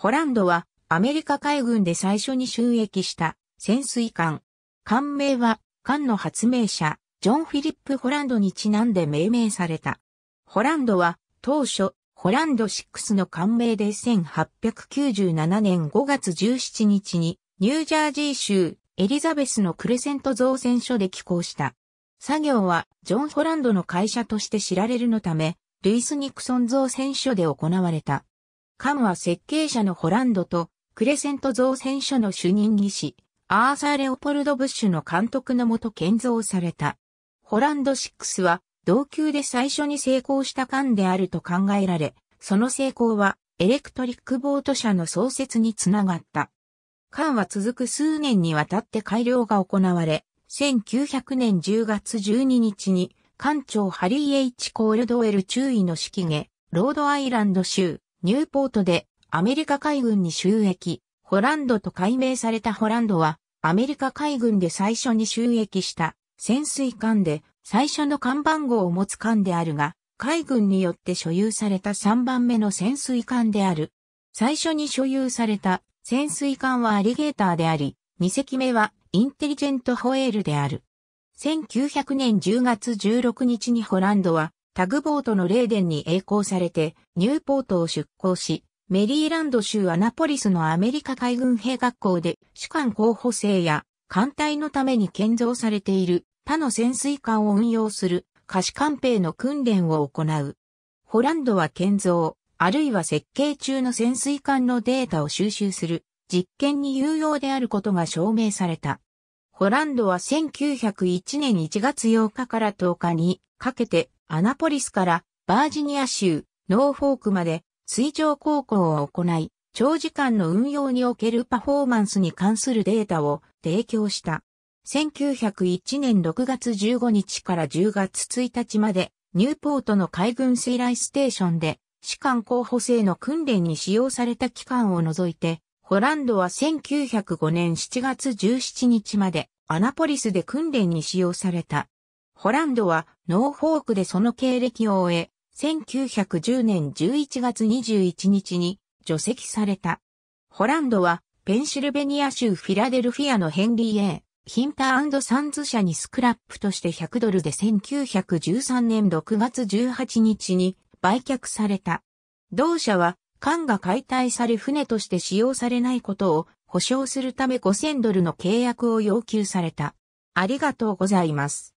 ホランドはアメリカ海軍で最初に収益した潜水艦。艦名は艦の発明者、ジョン・フィリップ・ホランドにちなんで命名された。ホランドは当初、ホランド6の艦名で1897年5月17日にニュージャージー州エリザベスのクレセント造船所で寄港した。作業はジョン・ホランドの会社として知られるのため、ルイス・ニクソン造船所で行われた。カムは設計者のホランドとクレセント造船所の主任技師、アーサー・レオポルド・ブッシュの監督のもと建造された。ホランド6は、同級で最初に成功した艦であると考えられ、その成功は、エレクトリックボート社の創設につながった。艦は続く数年にわたって改良が行われ、1900年10月12日に、艦長ハリー・ H・ コールドウェル中尉の指揮下、ロードアイランド州、ニューポートでアメリカ海軍に収益、ホランドと改名されたホランドは、アメリカ海軍で最初に収益した潜水艦で最初の艦番号を持つ艦であるが、海軍によって所有された3番目の潜水艦である。最初に所有された潜水艦はアリゲーターであり、2隻目はインテリジェントホエールである。1900年10月16日にホランドはタグボートのレーデンに栄光されて、ニューポートを出港し、メリーランド州アナポリスのアメリカ海軍兵学校で主艦候補生や艦隊のために建造されている他の潜水艦を運用する貸し艦兵の訓練を行う。ホランドは建造、あるいは設計中の潜水艦のデータを収集する実験に有用であることが証明された。ホランドは1901年1月8日から10日にかけてアナポリスからバージニア州、ノーフォークまで水上航行を行い、長時間の運用におけるパフォーマンスに関するデータを提供した。1901年6月15日から10月1日まで、ニューポートの海軍水雷ステーションで、士官候補生の訓練に使用された期間を除いて、ホランドは1905年7月17日まで、アナポリスで訓練に使用されたホランドはノーフォークでその経歴を終え、1910年11月21日に除籍された。ホランドはペンシルベニア州フィラデルフィアのヘンリー・エー、ヒンターサンズ社にスクラップとして100ドルで1913年6月18日に売却された。同社は艦が解体され船として使用されないことを保証するため5000ドルの契約を要求された。ありがとうございます。